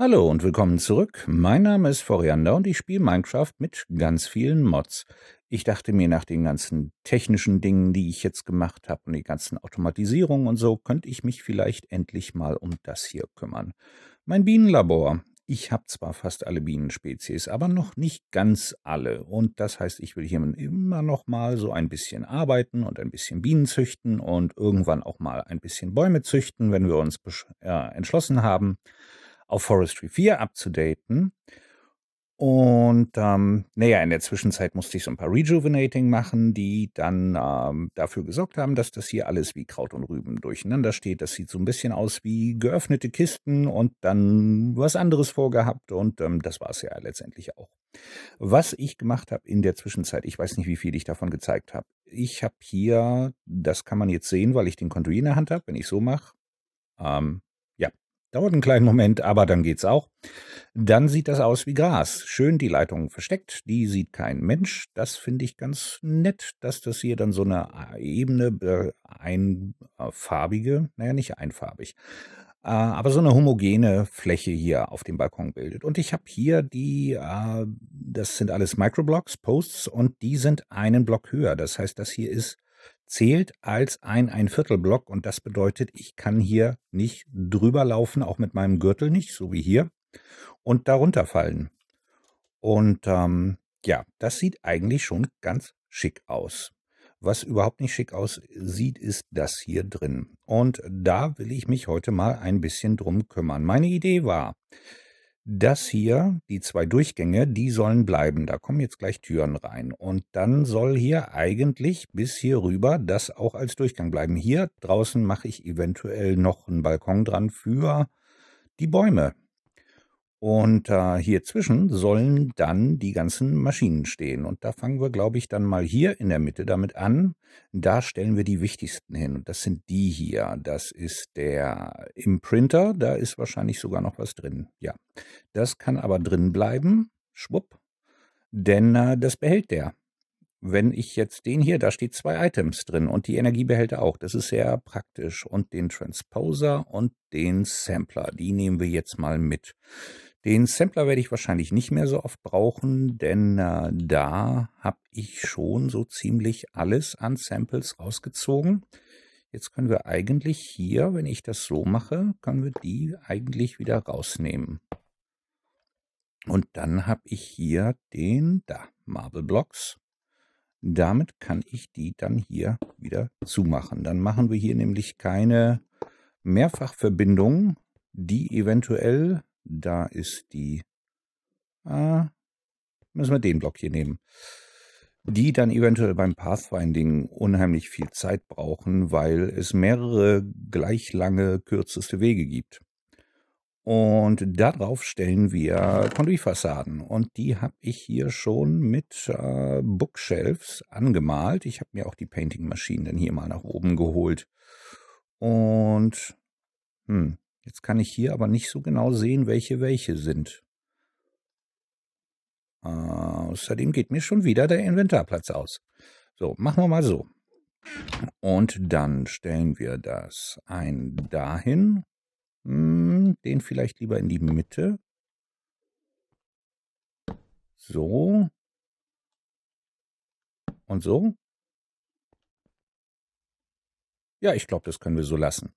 Hallo und willkommen zurück. Mein Name ist Foriander und ich spiele Minecraft mit ganz vielen Mods. Ich dachte mir, nach den ganzen technischen Dingen, die ich jetzt gemacht habe und die ganzen Automatisierungen und so, könnte ich mich vielleicht endlich mal um das hier kümmern. Mein Bienenlabor. Ich habe zwar fast alle Bienenspezies, aber noch nicht ganz alle. Und das heißt, ich will hier immer noch mal so ein bisschen arbeiten und ein bisschen Bienen züchten und irgendwann auch mal ein bisschen Bäume züchten, wenn wir uns äh, entschlossen haben auf Forestry 4 abzudaten. Und ähm, naja, in der Zwischenzeit musste ich so ein paar Rejuvenating machen, die dann ähm, dafür gesorgt haben, dass das hier alles wie Kraut und Rüben durcheinander steht. Das sieht so ein bisschen aus wie geöffnete Kisten und dann was anderes vorgehabt und ähm, das war es ja letztendlich auch. Was ich gemacht habe in der Zwischenzeit, ich weiß nicht, wie viel ich davon gezeigt habe. Ich habe hier, das kann man jetzt sehen, weil ich den Konto in der Hand habe, wenn ich so mache, ähm, Dauert einen kleinen Moment, aber dann geht's auch. Dann sieht das aus wie Gras. Schön die Leitung versteckt, die sieht kein Mensch. Das finde ich ganz nett, dass das hier dann so eine äh, ebene, einfarbige, äh, naja, nicht einfarbig, äh, aber so eine homogene Fläche hier auf dem Balkon bildet. Und ich habe hier die, das sind alles Microblocks, Posts, und die sind einen Block höher. Das heißt, das hier ist zählt als ein Einviertelblock und das bedeutet, ich kann hier nicht drüber laufen, auch mit meinem Gürtel nicht, so wie hier, und darunter fallen. Und ähm, ja, das sieht eigentlich schon ganz schick aus. Was überhaupt nicht schick aussieht, ist das hier drin. Und da will ich mich heute mal ein bisschen drum kümmern. Meine Idee war, das hier, die zwei Durchgänge, die sollen bleiben. Da kommen jetzt gleich Türen rein. Und dann soll hier eigentlich bis hier rüber das auch als Durchgang bleiben. Hier draußen mache ich eventuell noch einen Balkon dran für die Bäume. Und äh, hier zwischen sollen dann die ganzen Maschinen stehen. Und da fangen wir, glaube ich, dann mal hier in der Mitte damit an. Da stellen wir die wichtigsten hin. Und das sind die hier. Das ist der Imprinter. Da ist wahrscheinlich sogar noch was drin. Ja, das kann aber drin bleiben. Schwupp. Denn äh, das behält der. Wenn ich jetzt den hier, da steht zwei Items drin und die Energiebehälter auch. Das ist sehr praktisch. Und den Transposer und den Sampler. Die nehmen wir jetzt mal mit. Den Sampler werde ich wahrscheinlich nicht mehr so oft brauchen, denn äh, da habe ich schon so ziemlich alles an Samples rausgezogen. Jetzt können wir eigentlich hier, wenn ich das so mache, können wir die eigentlich wieder rausnehmen. Und dann habe ich hier den, da, Marble Blocks. Damit kann ich die dann hier wieder zumachen. Dann machen wir hier nämlich keine Mehrfachverbindung, die eventuell da ist die. Ah, müssen wir den Block hier nehmen. Die dann eventuell beim Pathfinding unheimlich viel Zeit brauchen, weil es mehrere gleich lange kürzeste Wege gibt. Und darauf stellen wir Conduit-Fassaden. Und die habe ich hier schon mit äh, Bookshelves angemalt. Ich habe mir auch die Painting-Maschinen dann hier mal nach oben geholt. Und hm, Jetzt kann ich hier aber nicht so genau sehen, welche welche sind. außerdem geht mir schon wieder der Inventarplatz aus. So, machen wir mal so. Und dann stellen wir das ein dahin. Hm, den vielleicht lieber in die Mitte. So. Und so. Ja, ich glaube, das können wir so lassen.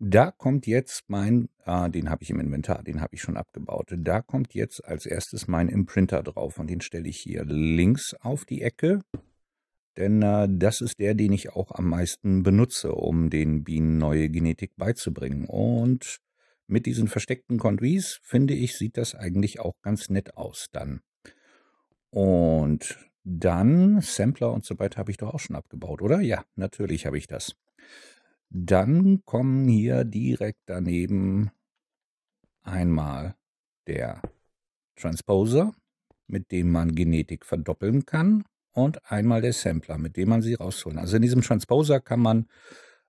Da kommt jetzt mein, äh, den habe ich im Inventar, den habe ich schon abgebaut. Da kommt jetzt als erstes mein Imprinter drauf und den stelle ich hier links auf die Ecke. Denn äh, das ist der, den ich auch am meisten benutze, um den Bienen neue Genetik beizubringen. Und mit diesen versteckten Conduits, finde ich, sieht das eigentlich auch ganz nett aus dann. Und dann Sampler und so weiter habe ich doch auch schon abgebaut, oder? Ja, natürlich habe ich das. Dann kommen hier direkt daneben einmal der Transposer, mit dem man Genetik verdoppeln kann, und einmal der Sampler, mit dem man sie rausholen. Also in diesem Transposer kann man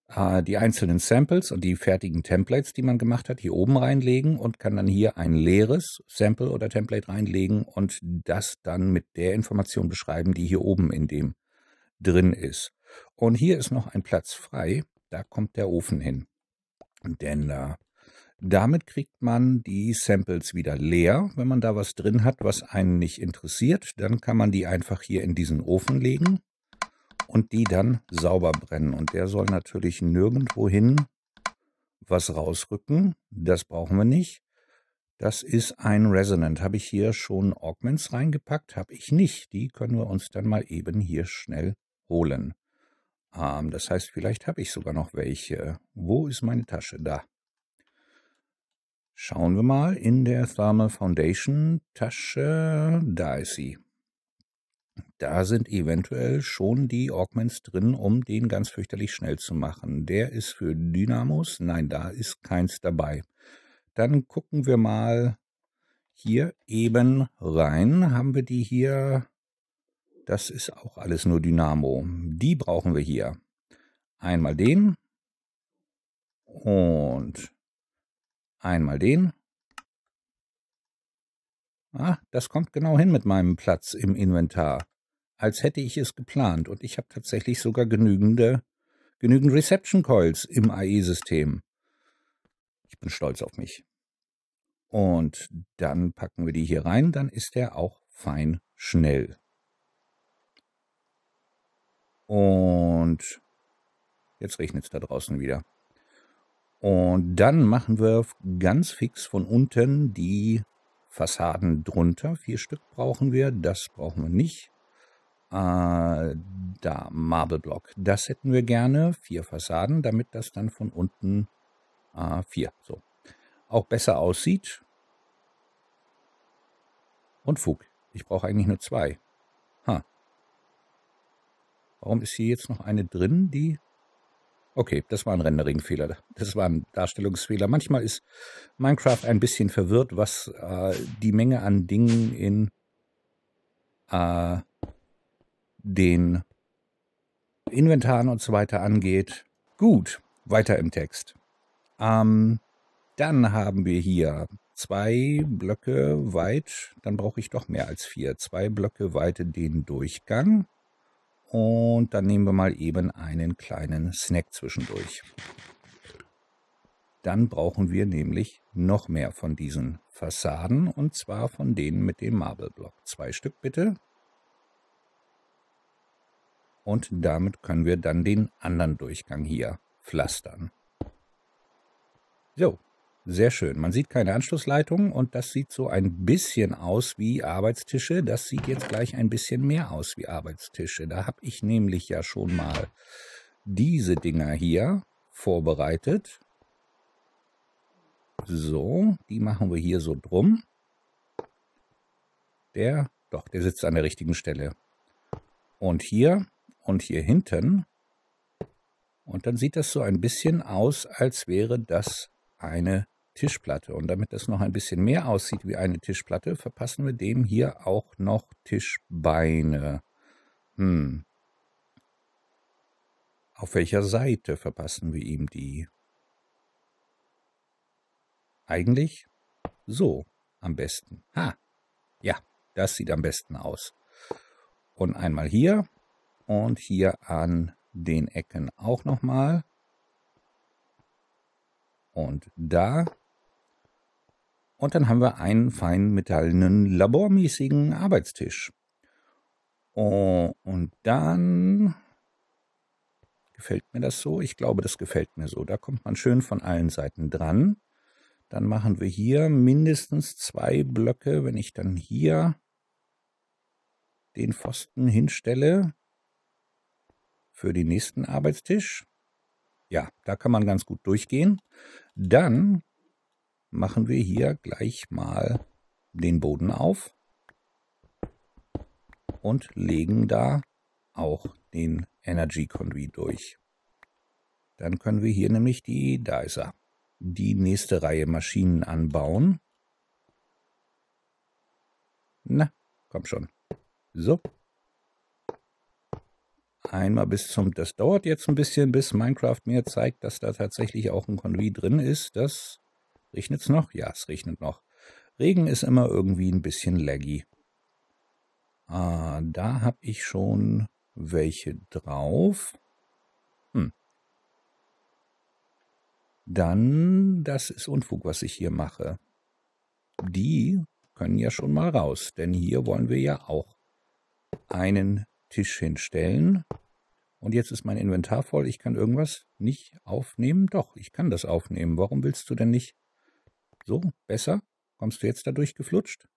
äh, die einzelnen Samples und die fertigen Templates, die man gemacht hat, hier oben reinlegen und kann dann hier ein leeres Sample oder Template reinlegen und das dann mit der Information beschreiben, die hier oben in dem drin ist. Und hier ist noch ein Platz frei da kommt der Ofen hin. Denn äh, damit kriegt man die Samples wieder leer. Wenn man da was drin hat, was einen nicht interessiert, dann kann man die einfach hier in diesen Ofen legen und die dann sauber brennen. Und der soll natürlich nirgendwo hin was rausrücken. Das brauchen wir nicht. Das ist ein Resonant. Habe ich hier schon Augments reingepackt? Habe ich nicht. Die können wir uns dann mal eben hier schnell holen. Ähm, das heißt, vielleicht habe ich sogar noch welche. Wo ist meine Tasche? Da. Schauen wir mal in der Thermal Foundation Tasche. Da ist sie. Da sind eventuell schon die Augments drin, um den ganz fürchterlich schnell zu machen. Der ist für Dynamos. Nein, da ist keins dabei. Dann gucken wir mal hier eben rein. Haben wir die hier? Das ist auch alles nur Dynamo. Die brauchen wir hier. Einmal den und einmal den. Ah, das kommt genau hin mit meinem Platz im Inventar. Als hätte ich es geplant und ich habe tatsächlich sogar genügende, genügend Reception Coils im AI-System. Ich bin stolz auf mich. Und dann packen wir die hier rein, dann ist er auch fein schnell. Und jetzt regnet es da draußen wieder. Und dann machen wir ganz fix von unten die Fassaden drunter. Vier Stück brauchen wir, das brauchen wir nicht. Äh, da, Block, Das hätten wir gerne. Vier Fassaden, damit das dann von unten äh, vier so auch besser aussieht. Und Fug. Ich brauche eigentlich nur zwei. Warum ist hier jetzt noch eine drin, die... Okay, das war ein Renderingfehler. Das war ein Darstellungsfehler. Manchmal ist Minecraft ein bisschen verwirrt, was äh, die Menge an Dingen in äh, den Inventaren und so weiter angeht. Gut, weiter im Text. Ähm, dann haben wir hier zwei Blöcke weit, dann brauche ich doch mehr als vier, zwei Blöcke weit den Durchgang. Und dann nehmen wir mal eben einen kleinen Snack zwischendurch. Dann brauchen wir nämlich noch mehr von diesen Fassaden und zwar von denen mit dem Marble Block. Zwei Stück bitte. Und damit können wir dann den anderen Durchgang hier pflastern. So, sehr schön. Man sieht keine Anschlussleitungen und das sieht so ein bisschen aus wie Arbeitstische. Das sieht jetzt gleich ein bisschen mehr aus wie Arbeitstische. Da habe ich nämlich ja schon mal diese Dinger hier vorbereitet. So, die machen wir hier so drum. Der, doch, der sitzt an der richtigen Stelle. Und hier und hier hinten. Und dann sieht das so ein bisschen aus, als wäre das eine Tischplatte. Und damit das noch ein bisschen mehr aussieht wie eine Tischplatte, verpassen wir dem hier auch noch Tischbeine. Hm. Auf welcher Seite verpassen wir ihm die? Eigentlich so am besten. Ha! Ja, das sieht am besten aus. Und einmal hier und hier an den Ecken auch nochmal und da. Und dann haben wir einen feinen metallenen labormäßigen Arbeitstisch. Oh, und dann gefällt mir das so. Ich glaube, das gefällt mir so. Da kommt man schön von allen Seiten dran. Dann machen wir hier mindestens zwei Blöcke. Wenn ich dann hier den Pfosten hinstelle für den nächsten Arbeitstisch, ja, da kann man ganz gut durchgehen. Dann machen wir hier gleich mal den Boden auf und legen da auch den Energy Conduit durch. Dann können wir hier nämlich die, da ist er, die nächste Reihe Maschinen anbauen. Na, komm schon. So, Einmal bis zum, das dauert jetzt ein bisschen, bis Minecraft mir zeigt, dass da tatsächlich auch ein Konvoi drin ist. Das regnet es noch? Ja, es regnet noch. Regen ist immer irgendwie ein bisschen laggy. Ah, da habe ich schon welche drauf. Hm. Dann, das ist Unfug, was ich hier mache. Die können ja schon mal raus, denn hier wollen wir ja auch einen Tisch hinstellen. Und jetzt ist mein Inventar voll, ich kann irgendwas nicht aufnehmen. Doch, ich kann das aufnehmen. Warum willst du denn nicht? So, besser? Kommst du jetzt dadurch geflutscht?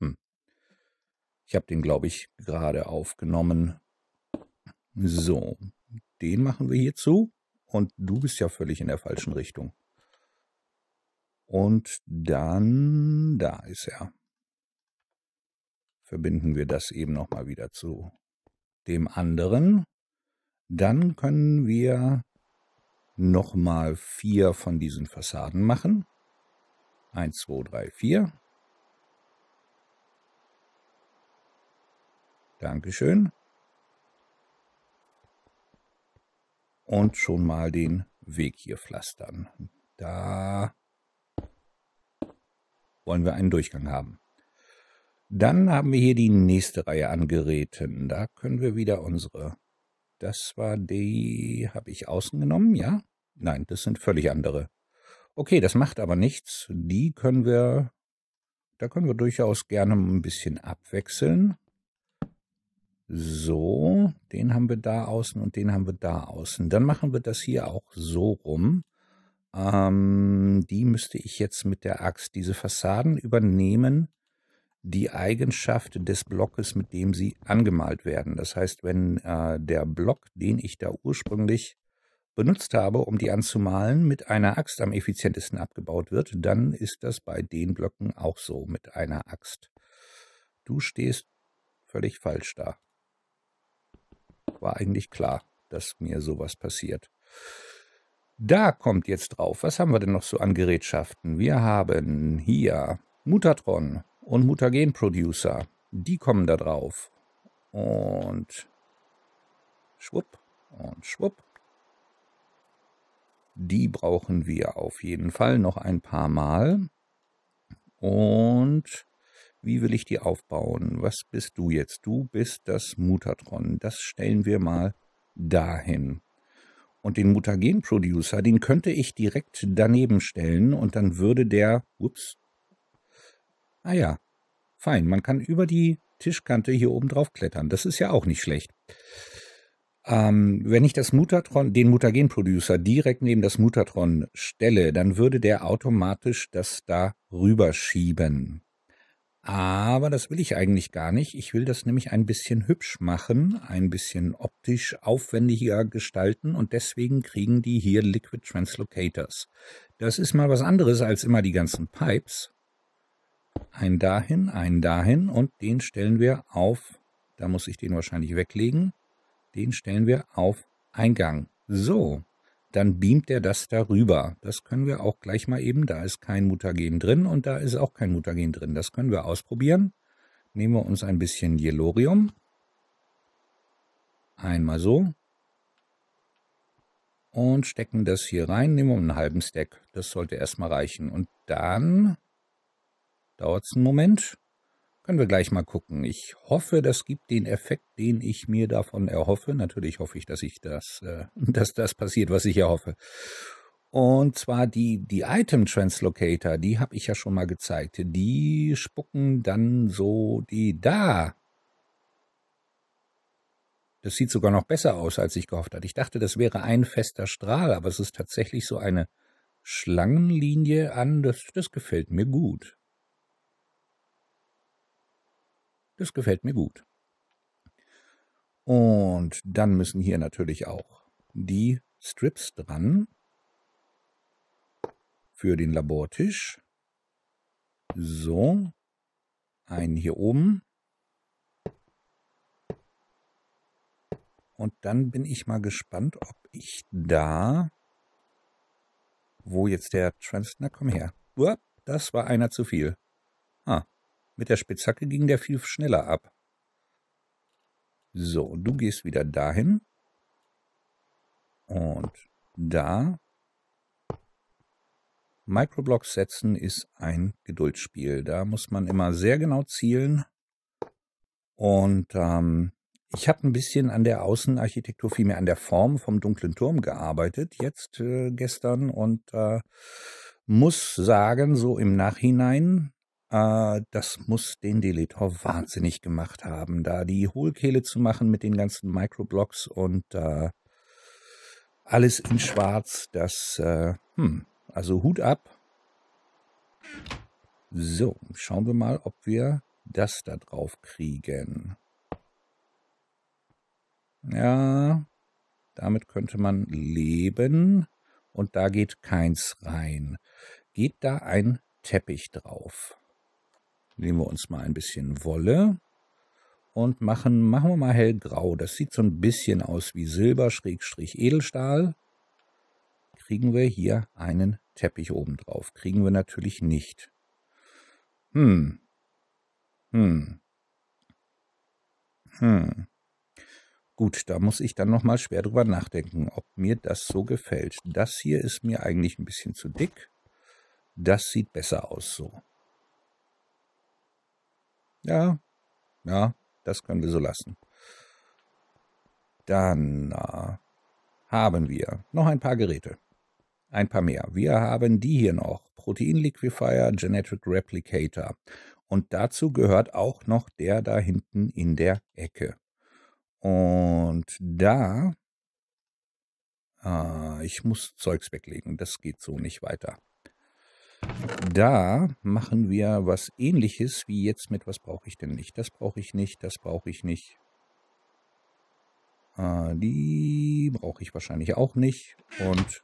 Hm. Ich habe den, glaube ich, gerade aufgenommen. So, den machen wir hier zu. Und du bist ja völlig in der falschen Richtung. Und dann, da ist er verbinden wir das eben nochmal wieder zu dem anderen. Dann können wir nochmal vier von diesen Fassaden machen. Eins, zwei, drei, vier. Dankeschön. Und schon mal den Weg hier pflastern. Da wollen wir einen Durchgang haben. Dann haben wir hier die nächste Reihe an Geräten. Da können wir wieder unsere. Das war die, habe ich außen genommen, ja? Nein, das sind völlig andere. Okay, das macht aber nichts. Die können wir, da können wir durchaus gerne ein bisschen abwechseln. So, den haben wir da außen und den haben wir da außen. Dann machen wir das hier auch so rum. Ähm, die müsste ich jetzt mit der Axt, diese Fassaden übernehmen die Eigenschaft des Blockes, mit dem sie angemalt werden. Das heißt, wenn äh, der Block, den ich da ursprünglich benutzt habe, um die anzumalen, mit einer Axt am effizientesten abgebaut wird, dann ist das bei den Blöcken auch so mit einer Axt. Du stehst völlig falsch da. War eigentlich klar, dass mir sowas passiert. Da kommt jetzt drauf. Was haben wir denn noch so an Gerätschaften? Wir haben hier Mutatron, und Mutagen-Producer. Die kommen da drauf. Und schwupp und schwupp. Die brauchen wir auf jeden Fall noch ein paar Mal. Und wie will ich die aufbauen? Was bist du jetzt? Du bist das Mutatron. Das stellen wir mal dahin. Und den Mutagen-Producer, den könnte ich direkt daneben stellen und dann würde der, ups, Ah ja, fein, man kann über die Tischkante hier oben drauf klettern. Das ist ja auch nicht schlecht. Ähm, wenn ich das Mutatron, den Mutagen-Producer direkt neben das Mutatron stelle, dann würde der automatisch das da rüberschieben. Aber das will ich eigentlich gar nicht. Ich will das nämlich ein bisschen hübsch machen, ein bisschen optisch aufwendiger gestalten und deswegen kriegen die hier Liquid Translocators. Das ist mal was anderes als immer die ganzen Pipes einen dahin, einen dahin und den stellen wir auf, da muss ich den wahrscheinlich weglegen, den stellen wir auf Eingang. So, dann beamt er das darüber. Das können wir auch gleich mal eben, da ist kein Mutagen drin und da ist auch kein Mutagen drin. Das können wir ausprobieren. Nehmen wir uns ein bisschen Yellorium. Einmal so. Und stecken das hier rein, nehmen wir einen halben Stack. Das sollte erstmal reichen. Und dann Dauert's einen Moment? Können wir gleich mal gucken. Ich hoffe, das gibt den Effekt, den ich mir davon erhoffe. Natürlich hoffe ich, dass ich das, äh, dass das passiert, was ich erhoffe. Und zwar die, die Item Translocator, die habe ich ja schon mal gezeigt. Die spucken dann so die da. Das sieht sogar noch besser aus, als ich gehofft hatte. Ich dachte, das wäre ein fester Strahl, aber es ist tatsächlich so eine Schlangenlinie an. Das, das gefällt mir gut. Das gefällt mir gut. Und dann müssen hier natürlich auch die Strips dran für den Labortisch. So, einen hier oben. Und dann bin ich mal gespannt, ob ich da, wo jetzt der Trans, na komm her. Uah, das war einer zu viel. Ah, mit der Spitzhacke ging der viel schneller ab. So, und du gehst wieder dahin. Und da. Microblocks setzen ist ein Geduldsspiel. Da muss man immer sehr genau zielen. Und ähm, ich habe ein bisschen an der Außenarchitektur, vielmehr an der Form vom dunklen Turm gearbeitet, jetzt äh, gestern. Und äh, muss sagen, so im Nachhinein, äh, das muss den Deletor wahnsinnig gemacht haben, da die Hohlkehle zu machen mit den ganzen Microblocks und äh, alles in Schwarz. Das, äh, hm, also Hut ab. So, schauen wir mal, ob wir das da drauf kriegen. Ja, damit könnte man leben. Und da geht keins rein. Geht da ein Teppich drauf? Nehmen wir uns mal ein bisschen Wolle und machen, machen wir mal hellgrau. Das sieht so ein bisschen aus wie Silber-Edelstahl. Kriegen wir hier einen Teppich oben drauf? Kriegen wir natürlich nicht. Hm. Hm. Hm. Gut, da muss ich dann nochmal schwer drüber nachdenken, ob mir das so gefällt. Das hier ist mir eigentlich ein bisschen zu dick. Das sieht besser aus so. Ja, ja, das können wir so lassen. Dann äh, haben wir noch ein paar Geräte. Ein paar mehr. Wir haben die hier noch. Protein Liquifier, Genetic Replicator. Und dazu gehört auch noch der da hinten in der Ecke. Und da... Äh, ich muss Zeugs weglegen. Das geht so nicht weiter. Da machen wir was ähnliches wie jetzt mit was brauche ich denn nicht. Das brauche ich nicht, das brauche ich nicht. Äh, die brauche ich wahrscheinlich auch nicht. Und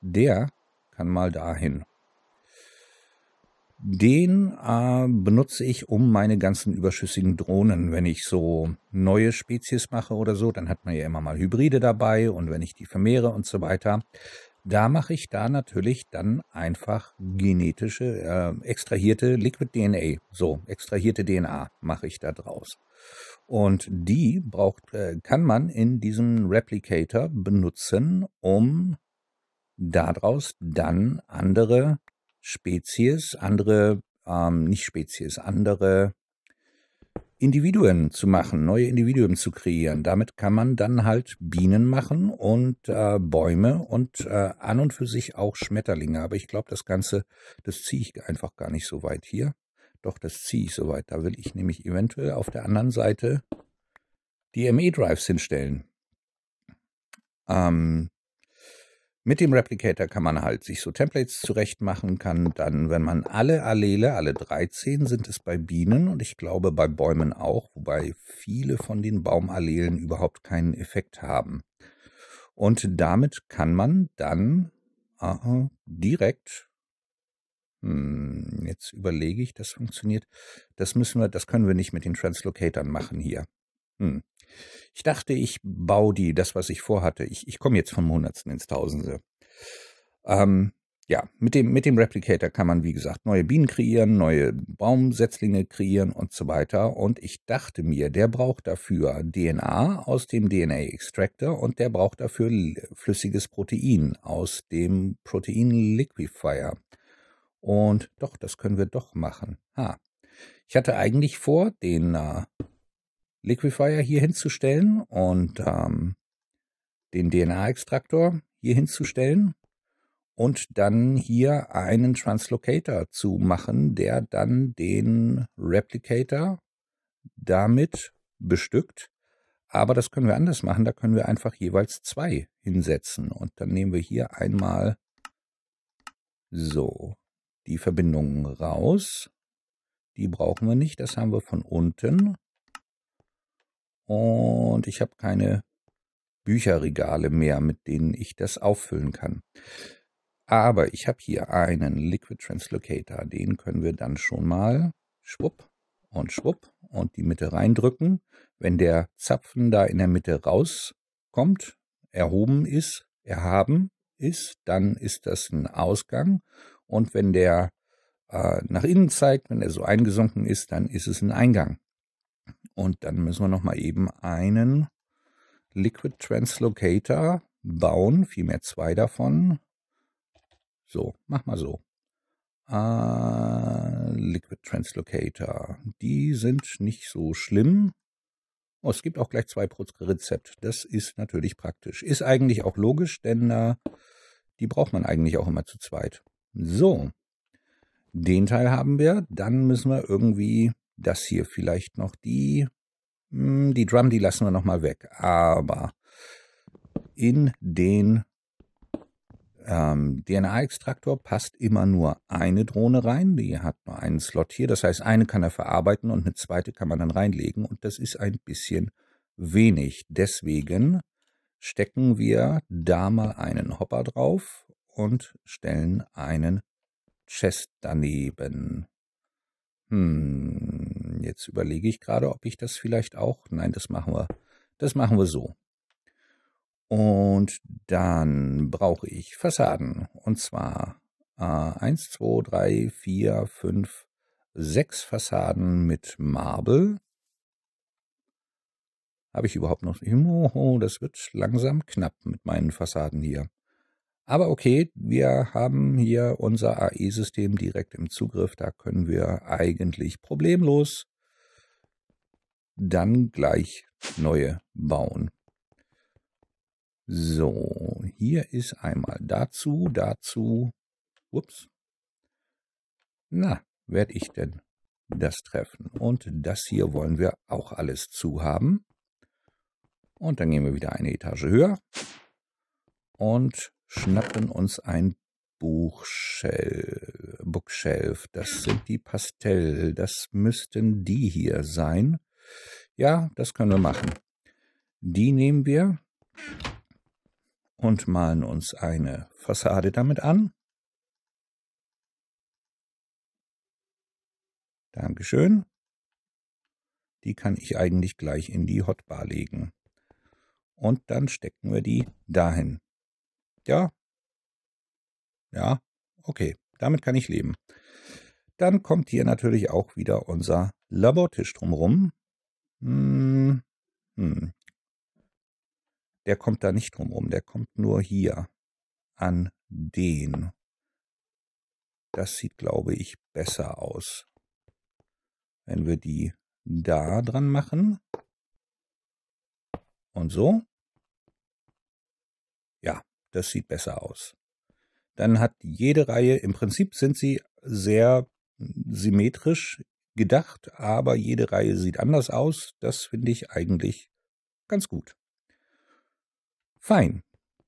der kann mal dahin. Den äh, benutze ich um meine ganzen überschüssigen Drohnen. Wenn ich so neue Spezies mache oder so, dann hat man ja immer mal Hybride dabei und wenn ich die vermehre und so weiter, da mache ich da natürlich dann einfach genetische, äh, extrahierte Liquid DNA, so extrahierte DNA mache ich da draus. Und die braucht, äh, kann man in diesem Replicator benutzen, um daraus dann andere Spezies, andere, ähm, nicht Spezies, andere Individuen zu machen, neue Individuen zu kreieren. Damit kann man dann halt Bienen machen und äh, Bäume und äh, an und für sich auch Schmetterlinge. Aber ich glaube, das Ganze, das ziehe ich einfach gar nicht so weit hier. Doch, das ziehe ich so weit. Da will ich nämlich eventuell auf der anderen Seite die ME-Drives hinstellen. Ähm, mit dem Replicator kann man halt sich so Templates zurechtmachen, kann dann, wenn man alle Allele, alle 13 sind es bei Bienen und ich glaube bei Bäumen auch, wobei viele von den Baumallelen überhaupt keinen Effekt haben. Und damit kann man dann aha, direkt hm, Jetzt überlege ich, das funktioniert. Das müssen wir, das können wir nicht mit den Translocatern machen hier. Hm. Ich dachte, ich baue die, das, was ich vorhatte. Ich, ich komme jetzt vom Hundertsten ins Tausendste. Ähm, ja, mit dem, mit dem Replicator kann man, wie gesagt, neue Bienen kreieren, neue Baumsetzlinge kreieren und so weiter. Und ich dachte mir, der braucht dafür DNA aus dem DNA-Extractor und der braucht dafür flüssiges Protein aus dem Protein-Liquifier. Und doch, das können wir doch machen. Ha. Ich hatte eigentlich vor, den äh, Liquifier hier hinzustellen und ähm, den DNA-Extraktor hier hinzustellen und dann hier einen Translocator zu machen, der dann den Replicator damit bestückt. Aber das können wir anders machen. Da können wir einfach jeweils zwei hinsetzen. Und dann nehmen wir hier einmal so die Verbindungen raus. Die brauchen wir nicht. Das haben wir von unten und ich habe keine Bücherregale mehr, mit denen ich das auffüllen kann. Aber ich habe hier einen Liquid Translocator, den können wir dann schon mal schwupp und schwupp und die Mitte reindrücken. Wenn der Zapfen da in der Mitte rauskommt, erhoben ist, erhaben ist, dann ist das ein Ausgang. Und wenn der äh, nach innen zeigt, wenn er so eingesunken ist, dann ist es ein Eingang. Und dann müssen wir nochmal eben einen Liquid Translocator bauen, vielmehr zwei davon. So, mach mal so. Uh, Liquid Translocator. Die sind nicht so schlimm. Oh, es gibt auch gleich zwei pro Rezept. Das ist natürlich praktisch. Ist eigentlich auch logisch, denn uh, die braucht man eigentlich auch immer zu zweit. So, den Teil haben wir. Dann müssen wir irgendwie das hier vielleicht noch die. Hm, die Drum, die lassen wir nochmal weg. Aber in den ähm, DNA-Extraktor passt immer nur eine Drohne rein. Die hat nur einen Slot hier. Das heißt, eine kann er verarbeiten und eine zweite kann man dann reinlegen. Und das ist ein bisschen wenig. Deswegen stecken wir da mal einen Hopper drauf und stellen einen Chest daneben. Hm, jetzt überlege ich gerade, ob ich das vielleicht auch. Nein, das machen wir. Das machen wir so. Und dann brauche ich Fassaden. Und zwar äh, 1, 2, 3, 4, 5, 6 Fassaden mit Marble. Habe ich überhaupt noch? Oh, das wird langsam knapp mit meinen Fassaden hier. Aber okay, wir haben hier unser AI-System direkt im Zugriff. Da können wir eigentlich problemlos dann gleich neue bauen. So, hier ist einmal dazu, dazu. Ups. Na, werde ich denn das treffen? Und das hier wollen wir auch alles zu haben. Und dann gehen wir wieder eine Etage höher und schnappen uns ein Buchshelf, Bookshelf. Das sind die Pastell. Das müssten die hier sein. Ja, das können wir machen. Die nehmen wir und malen uns eine Fassade damit an. Dankeschön. Die kann ich eigentlich gleich in die Hotbar legen. Und dann stecken wir die dahin. Ja. Ja, okay. Damit kann ich leben. Dann kommt hier natürlich auch wieder unser Labortisch drumherum. Hm. Hm. Der kommt da nicht drumherum, Der kommt nur hier an den. Das sieht, glaube ich, besser aus. Wenn wir die da dran machen. Und so. Ja, das sieht besser aus. Dann hat jede Reihe, im Prinzip sind sie sehr symmetrisch gedacht, aber jede Reihe sieht anders aus. Das finde ich eigentlich ganz gut. Fein.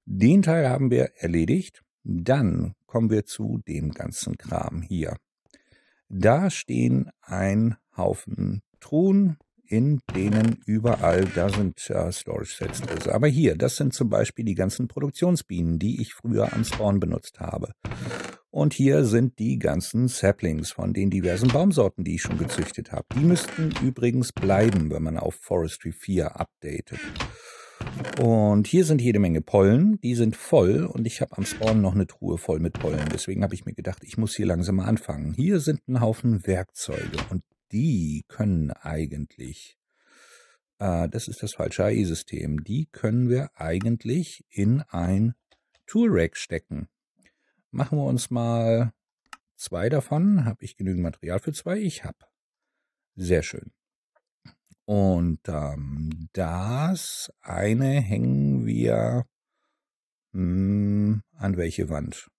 Den Teil haben wir erledigt. Dann kommen wir zu dem ganzen Kram hier. Da stehen ein Haufen Truhen in denen überall, da sind äh, Storage Sets ist. Also, aber hier, das sind zum Beispiel die ganzen Produktionsbienen, die ich früher am Spawn benutzt habe. Und hier sind die ganzen Saplings von den diversen Baumsorten, die ich schon gezüchtet habe. Die müssten übrigens bleiben, wenn man auf Forestry 4 updatet. Und hier sind jede Menge Pollen, die sind voll und ich habe am Spawn noch eine Truhe voll mit Pollen. Deswegen habe ich mir gedacht, ich muss hier langsam mal anfangen. Hier sind ein Haufen Werkzeuge und die können eigentlich, äh, das ist das falsche AI-System, die können wir eigentlich in ein Tool-Rack stecken. Machen wir uns mal zwei davon. Habe ich genügend Material für zwei? Ich habe. Sehr schön. Und ähm, das eine hängen wir mh, hm, an welche Wand?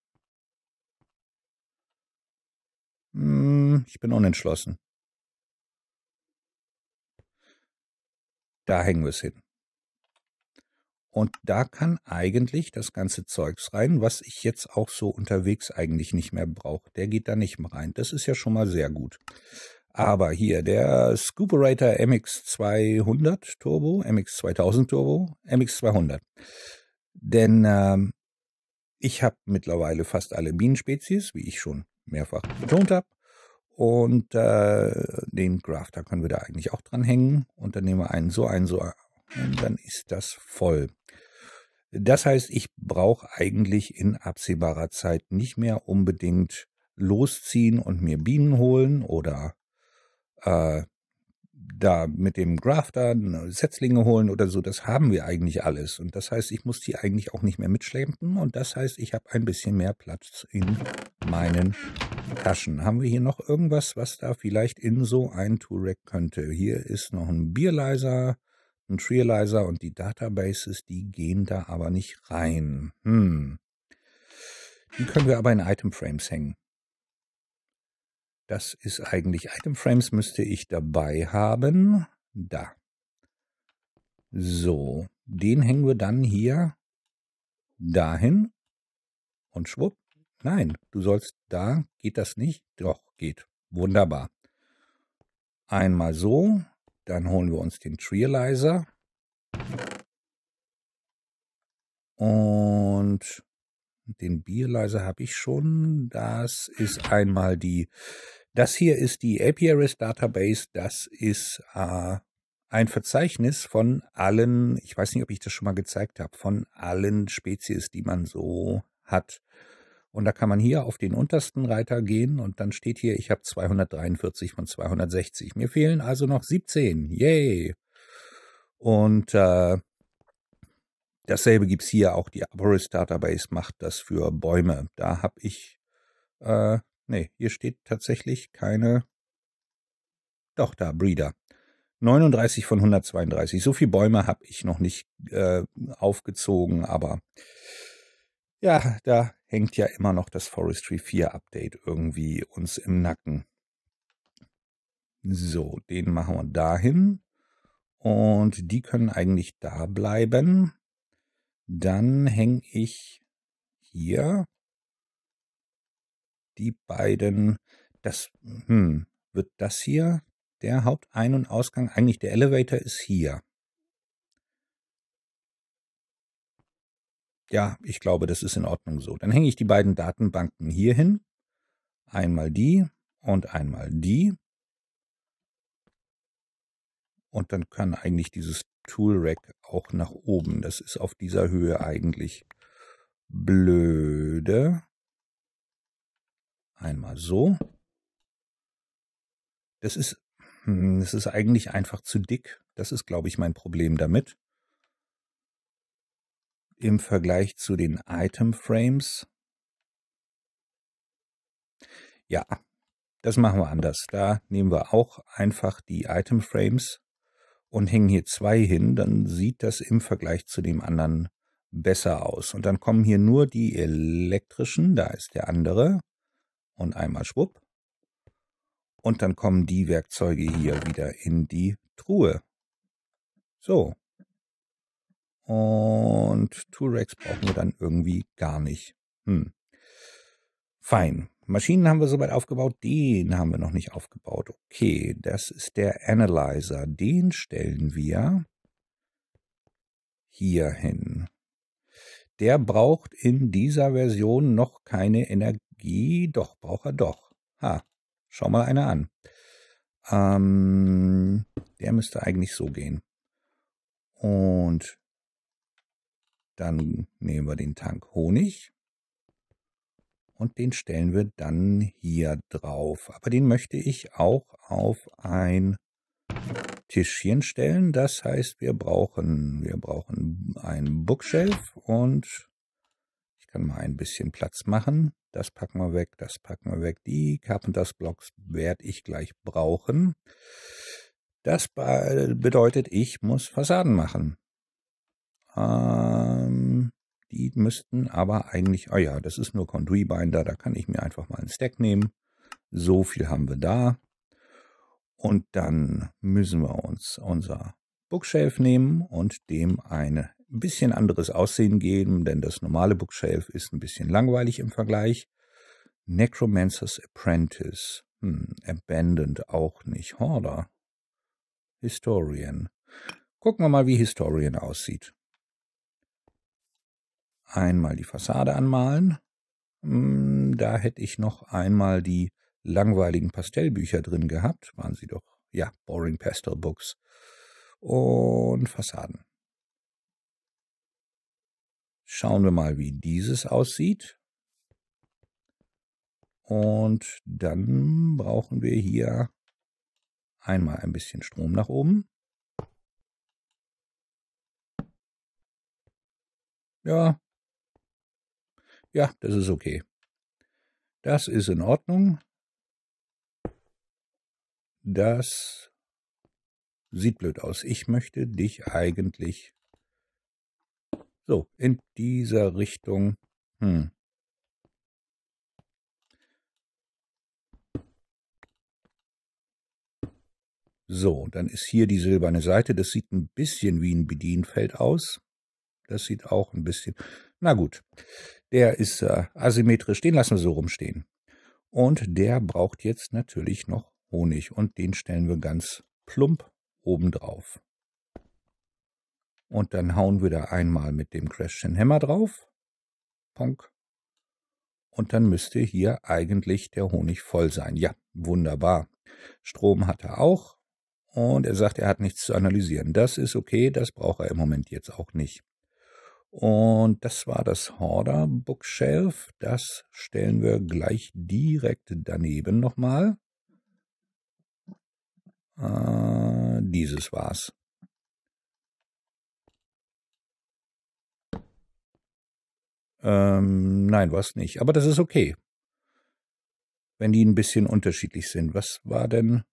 Mh, hm, ich bin unentschlossen. da hängen wir es hin. Und da kann eigentlich das ganze Zeugs rein, was ich jetzt auch so unterwegs eigentlich nicht mehr brauche. Der geht da nicht mehr rein. Das ist ja schon mal sehr gut. Aber hier der Scooperator MX200 Turbo, MX2000 Turbo, MX200. Denn ähm, ich habe mittlerweile fast alle Bienenspezies, wie ich schon mehrfach betont habe und äh, den Grafter können wir da eigentlich auch dran hängen Und dann nehmen wir einen so, einen so, und dann ist das voll. Das heißt, ich brauche eigentlich in absehbarer Zeit nicht mehr unbedingt losziehen und mir Bienen holen oder äh, da mit dem Grafter Setzlinge holen oder so, das haben wir eigentlich alles. Und das heißt, ich muss die eigentlich auch nicht mehr mitschleppen. Und das heißt, ich habe ein bisschen mehr Platz in meinen Taschen. Haben wir hier noch irgendwas, was da vielleicht in so ein Tourek könnte? Hier ist noch ein Bierleiser, ein Trializer und die Databases, die gehen da aber nicht rein. Hm. Die können wir aber in Item Frames hängen. Das ist eigentlich Item Frames müsste ich dabei haben. Da. So, den hängen wir dann hier dahin und schwupp Nein, du sollst da, geht das nicht? Doch, geht. Wunderbar. Einmal so, dann holen wir uns den Trealizer. Und den Bierleiser habe ich schon. Das ist einmal die, das hier ist die APRS Database. Das ist äh, ein Verzeichnis von allen, ich weiß nicht, ob ich das schon mal gezeigt habe, von allen Spezies, die man so hat. Und da kann man hier auf den untersten Reiter gehen und dann steht hier, ich habe 243 von 260. Mir fehlen also noch 17. Yay! Und äh, dasselbe gibt es hier auch. Die Arborist Database macht das für Bäume. Da habe ich, äh, nee, hier steht tatsächlich keine, doch da, Breeder. 39 von 132. So viele Bäume habe ich noch nicht äh, aufgezogen, aber äh, ja, da hängt ja immer noch das Forestry 4 Update irgendwie uns im Nacken. So, den machen wir dahin. Und die können eigentlich da bleiben. Dann hänge ich hier die beiden. Das hm, wird das hier der Hauptein- und Ausgang. Eigentlich der Elevator ist hier. Ja, ich glaube, das ist in Ordnung so. Dann hänge ich die beiden Datenbanken hier hin. Einmal die und einmal die. Und dann kann eigentlich dieses Tool-Rack auch nach oben. Das ist auf dieser Höhe eigentlich blöde. Einmal so. Das ist, hm, das ist eigentlich einfach zu dick. Das ist, glaube ich, mein Problem damit im Vergleich zu den Item Frames? Ja, das machen wir anders. Da nehmen wir auch einfach die Item Frames und hängen hier zwei hin. Dann sieht das im Vergleich zu dem anderen besser aus. Und dann kommen hier nur die elektrischen. Da ist der andere. Und einmal schwupp. Und dann kommen die Werkzeuge hier wieder in die Truhe. So. Und Turex brauchen wir dann irgendwie gar nicht. Hm. Fein. Maschinen haben wir soweit aufgebaut, den haben wir noch nicht aufgebaut. Okay, das ist der Analyzer. Den stellen wir hier hin. Der braucht in dieser Version noch keine Energie. Doch, braucht er doch. Ha, schau mal einer an. Ähm, der müsste eigentlich so gehen. Und dann nehmen wir den Tank Honig und den stellen wir dann hier drauf. Aber den möchte ich auch auf ein Tischchen stellen. Das heißt, wir brauchen, wir brauchen einen Bookshelf und ich kann mal ein bisschen Platz machen. Das packen wir weg, das packen wir weg. Die Carpenters Blocks werde ich gleich brauchen. Das bedeutet, ich muss Fassaden machen. Ähm, die müssten aber eigentlich, ah ja, das ist nur Conduit Binder, da kann ich mir einfach mal einen Stack nehmen. So viel haben wir da. Und dann müssen wir uns unser Bookshelf nehmen und dem ein bisschen anderes Aussehen geben, denn das normale Bookshelf ist ein bisschen langweilig im Vergleich. Necromancer's Apprentice, hm, Abandoned auch nicht, Horder, Historian. Gucken wir mal, wie Historian aussieht einmal die Fassade anmalen. Hm, da hätte ich noch einmal die langweiligen Pastellbücher drin gehabt. Waren sie doch. Ja, Boring Pastel Books. Und Fassaden. Schauen wir mal, wie dieses aussieht. Und dann brauchen wir hier einmal ein bisschen Strom nach oben. Ja, ja, das ist okay. Das ist in Ordnung. Das sieht blöd aus. Ich möchte dich eigentlich so in dieser Richtung. Hm. So, dann ist hier die silberne Seite. Das sieht ein bisschen wie ein Bedienfeld aus. Das sieht auch ein bisschen. Na gut. Der ist äh, asymmetrisch, den lassen wir so rumstehen. Und der braucht jetzt natürlich noch Honig und den stellen wir ganz plump oben drauf. Und dann hauen wir da einmal mit dem Crashing Hammer drauf. Ponk. Und dann müsste hier eigentlich der Honig voll sein. Ja, wunderbar. Strom hat er auch. Und er sagt, er hat nichts zu analysieren. Das ist okay, das braucht er im Moment jetzt auch nicht. Und das war das Horder Bookshelf. Das stellen wir gleich direkt daneben nochmal. Äh, dieses war's. Ähm, nein, war's nicht. Aber das ist okay. Wenn die ein bisschen unterschiedlich sind. Was war denn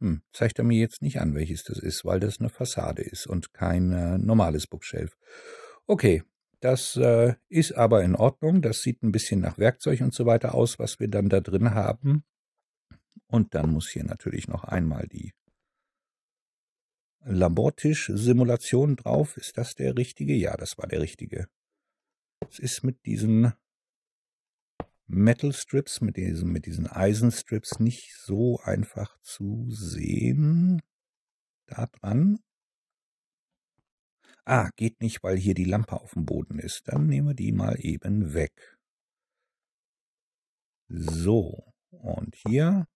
hm, zeigt er mir jetzt nicht an, welches das ist, weil das eine Fassade ist und kein äh, normales Bookshelf. Okay, das äh, ist aber in Ordnung. Das sieht ein bisschen nach Werkzeug und so weiter aus, was wir dann da drin haben. Und dann muss hier natürlich noch einmal die Labortisch-Simulation drauf. Ist das der richtige? Ja, das war der richtige. Es ist mit diesen Metal Strips mit diesen, mit diesen Eisenstrips nicht so einfach zu sehen. Da dran. Ah, geht nicht, weil hier die Lampe auf dem Boden ist. Dann nehmen wir die mal eben weg. So, und hier,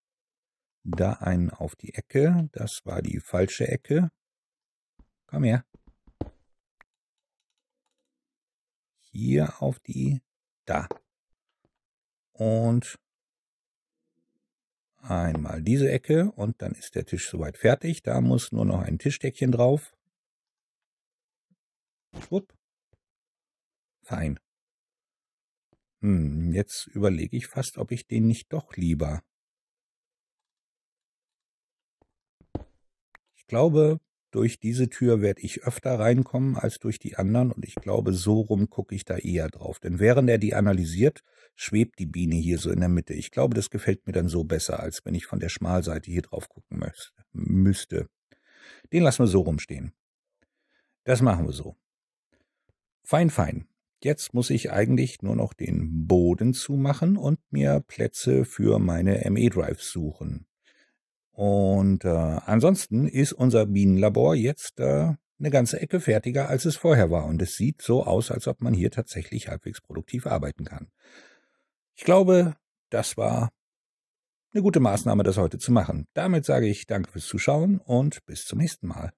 da einen auf die Ecke. Das war die falsche Ecke. Komm her. Hier auf die, da, und einmal diese Ecke und dann ist der Tisch soweit fertig. Da muss nur noch ein Tischdeckchen drauf. Schwupp. Fein. Hm, jetzt überlege ich fast, ob ich den nicht doch lieber. Ich glaube, durch diese Tür werde ich öfter reinkommen als durch die anderen und ich glaube, so rum gucke ich da eher drauf. Denn während er die analysiert, schwebt die Biene hier so in der Mitte. Ich glaube, das gefällt mir dann so besser, als wenn ich von der Schmalseite hier drauf gucken müsste. Den lassen wir so rumstehen. Das machen wir so. Fein, fein. Jetzt muss ich eigentlich nur noch den Boden zumachen und mir Plätze für meine ME-Drives suchen. Und äh, ansonsten ist unser Bienenlabor jetzt äh, eine ganze Ecke fertiger, als es vorher war. Und es sieht so aus, als ob man hier tatsächlich halbwegs produktiv arbeiten kann. Ich glaube, das war eine gute Maßnahme, das heute zu machen. Damit sage ich danke fürs Zuschauen und bis zum nächsten Mal.